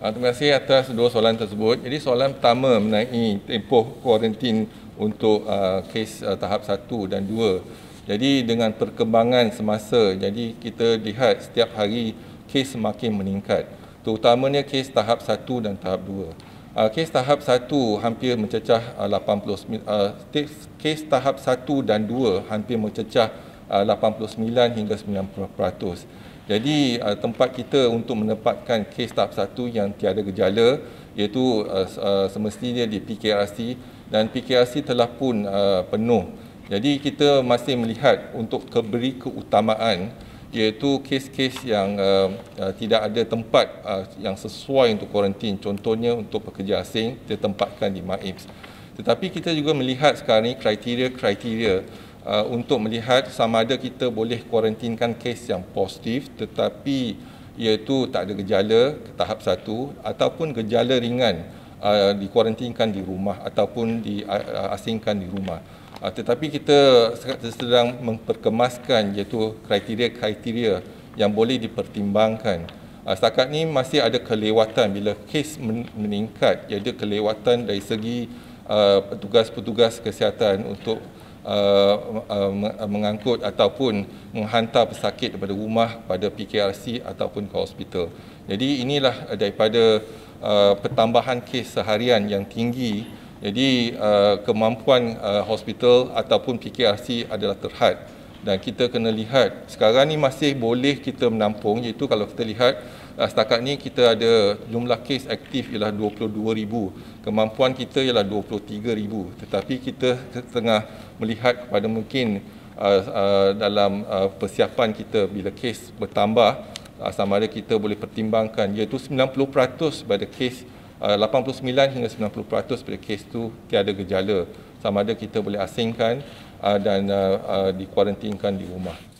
Ah, terima kasih atas dua soalan tersebut. Jadi soalan pertama mengenai tempoh kuarantin untuk uh, kes uh, tahap satu dan dua. Jadi dengan perkembangan semasa, jadi kita lihat setiap hari kes semakin meningkat. Terutamanya kes tahap satu dan tahap dua. Uh, kes tahap satu hampir mencecah uh, 80 uh, kes tahap satu dan dua hampir mencecah uh, 89 hingga 90%. Jadi uh, tempat kita untuk menempatkan kes tahap satu yang tiada gejala iaitu uh, uh, semestinya di PKRC dan PKRC telah pun uh, penuh. Jadi kita masih melihat untuk keberi keutamaan iaitu kes-kes yang uh, uh, tidak ada tempat uh, yang sesuai untuk kuarantin contohnya untuk pekerja asing ditempatkan di MAIPS. Tetapi kita juga melihat sekarang ni kriteria-kriteria Uh, untuk melihat sama ada kita boleh kuarantinkan kes yang positif tetapi iaitu tak ada gejala ke tahap satu ataupun gejala ringan uh, dikuarantinkan di rumah ataupun diasingkan uh, uh, di rumah. Uh, tetapi kita sedang memperkemaskan iaitu kriteria-kriteria yang boleh dipertimbangkan. Uh, setakat ini masih ada kelewatan bila kes meningkat, ada kelewatan dari segi petugas-petugas uh, kesihatan untuk uh, uh, mengangkut ataupun menghantar pesakit daripada rumah pada PKRC ataupun ke hospital. Jadi inilah eh, daripada uh, pertambahan kes seharian yang tinggi. Jadi uh, kemampuan uh, hospital ataupun PKRC adalah terhad dan kita kena lihat sekarang ni masih boleh kita menampung iaitu kalau kita lihat ah, setakat ni kita ada jumlah kes aktif ialah 22000 kemampuan kita ialah 23000 tetapi kita tengah melihat kepada mungkin ah, ah, dalam persiapan kita bila kes bertambah sama ada kita boleh pertimbangkan iaitu 90% pada kes 89 hingga 90% pada kes tu tiada gejala sama ada kita boleh asingkan Ah, dan uh, uh, dikuarantinkan di rumah.